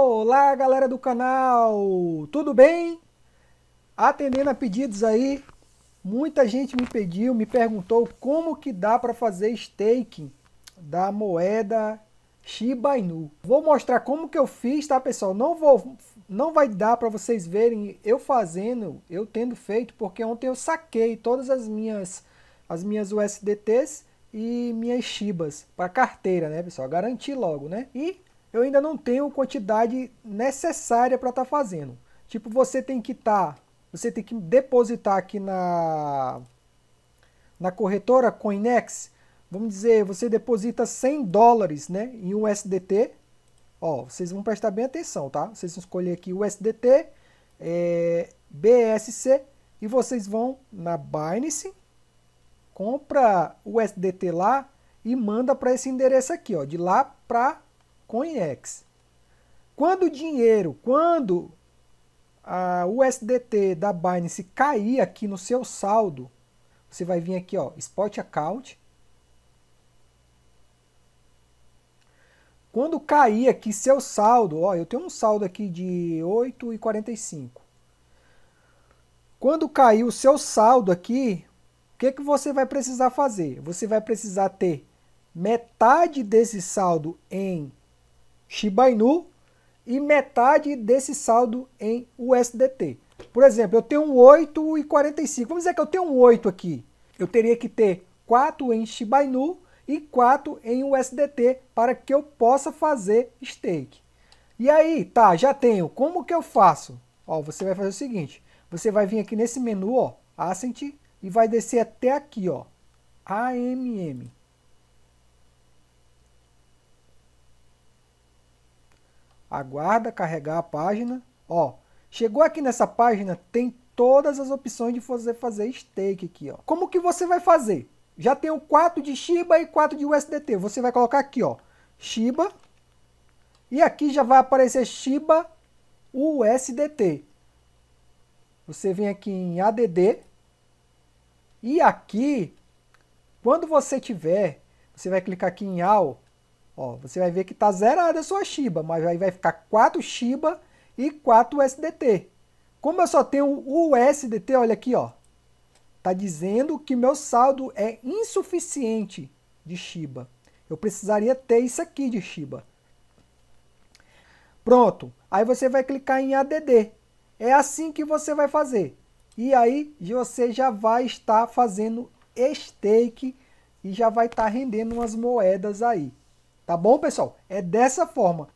Olá, galera do canal! Tudo bem? Atendendo a pedidos aí, muita gente me pediu, me perguntou como que dá para fazer staking da moeda Shiba Inu. Vou mostrar como que eu fiz, tá, pessoal? Não vou não vai dar para vocês verem eu fazendo, eu tendo feito, porque ontem eu saquei todas as minhas as minhas USDTs e minhas Shibas para carteira, né, pessoal? Garanti logo, né? E eu ainda não tenho quantidade necessária para estar tá fazendo. Tipo, você tem que estar, tá, você tem que depositar aqui na, na corretora Coinex, vamos dizer, você deposita 100 dólares né, em USDT, ó, vocês vão prestar bem atenção, tá? Vocês vão escolher aqui USDT, é, BSC, e vocês vão na Binance, compra o USDT lá e manda para esse endereço aqui, ó, de lá para Coinex. Quando o dinheiro, quando a USDT da Binance cair aqui no seu saldo, você vai vir aqui, ó, Spot Account. Quando cair aqui seu saldo, ó, eu tenho um saldo aqui de 8,45. Quando cair o seu saldo aqui, o que, que você vai precisar fazer? Você vai precisar ter metade desse saldo em Shiba Inu e metade desse saldo em USDT. Por exemplo, eu tenho um 8,45. Vamos dizer que eu tenho um 8 aqui. Eu teria que ter 4 em Shiba Inu e 4 em USDT para que eu possa fazer stake. E aí, tá, já tenho. Como que eu faço? Ó, você vai fazer o seguinte. Você vai vir aqui nesse menu, ó, Ascent, e vai descer até aqui, ó, AMM. aguarda carregar a página. Ó, chegou aqui nessa página, tem todas as opções de fazer fazer stake aqui, ó. Como que você vai fazer? Já tem o 4 de Shiba e 4 de USDT. Você vai colocar aqui, ó, Shiba. E aqui já vai aparecer Shiba USDT. Você vem aqui em ADD. E aqui, quando você tiver, você vai clicar aqui em All. Ó, você vai ver que está zerada a sua Shiba, mas aí vai ficar 4 Shiba e 4 USDT. Como eu só tenho o USDT, olha aqui, ó. Tá dizendo que meu saldo é insuficiente de Shiba. Eu precisaria ter isso aqui de Shiba. Pronto. Aí você vai clicar em ADD. É assim que você vai fazer. E aí você já vai estar fazendo stake e já vai estar rendendo umas moedas aí. Tá bom, pessoal? É dessa forma.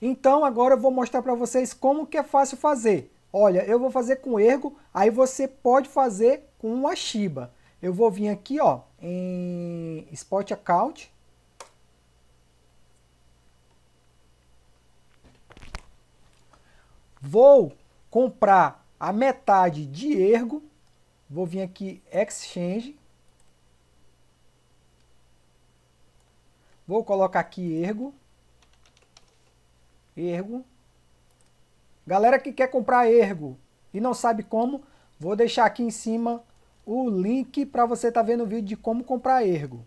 Então, agora eu vou mostrar para vocês como que é fácil fazer. Olha, eu vou fazer com ergo, aí você pode fazer com uma Shiba. Eu vou vir aqui, ó, em Spot Account. Vou comprar a metade de ergo. Vou vir aqui Exchange. Vou colocar aqui ergo. Ergo. Galera que quer comprar ergo e não sabe como, vou deixar aqui em cima o link para você estar tá vendo o vídeo de como comprar ergo.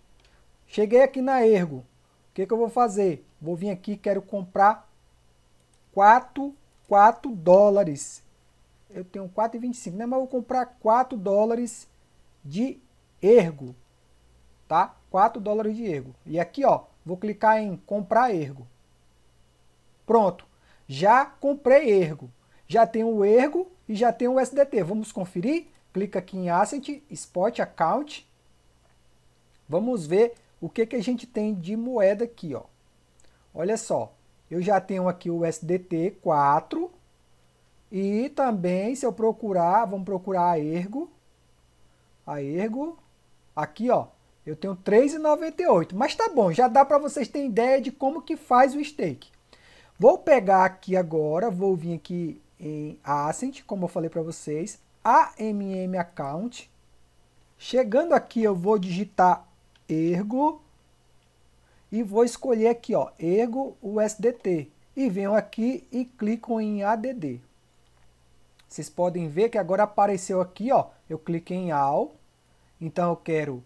Cheguei aqui na ergo. O que, que eu vou fazer? Vou vir aqui, quero comprar 4, 4 dólares. Eu tenho 4,25, né? Mas eu vou comprar 4 dólares de ergo, tá? 4 dólares de ergo. E aqui, ó, Vou clicar em comprar ergo. Pronto, já comprei ergo. Já tenho o ergo e já tenho o SDT. Vamos conferir? Clica aqui em Asset, Spot Account. Vamos ver o que, que a gente tem de moeda aqui. Ó. Olha só, eu já tenho aqui o SDT 4. E também, se eu procurar, vamos procurar a Ergo. A Ergo. Aqui, ó, eu tenho 3,98, mas tá bom, já dá para vocês terem ideia de como que faz o stake. Vou pegar aqui agora, vou vir aqui em Ascent, como eu falei para vocês, AMM Account. Chegando aqui, eu vou digitar Ergo e vou escolher aqui, ó, Ergo USDT. E venho aqui e clico em ADD. Vocês podem ver que agora apareceu aqui, ó, eu cliquei em All. Então eu quero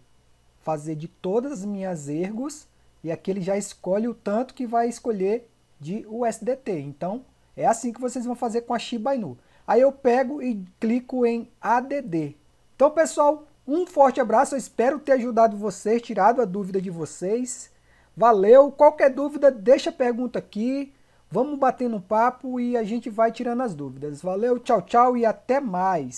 fazer de todas as minhas ergos e aqui ele já escolhe o tanto que vai escolher de USDT. Então, é assim que vocês vão fazer com a Shiba Inu. Aí eu pego e clico em ADD. Então, pessoal, um forte abraço. Eu espero ter ajudado vocês, tirado a dúvida de vocês. Valeu. Qualquer dúvida, deixa a pergunta aqui. Vamos batendo um papo e a gente vai tirando as dúvidas. Valeu, tchau, tchau e até mais.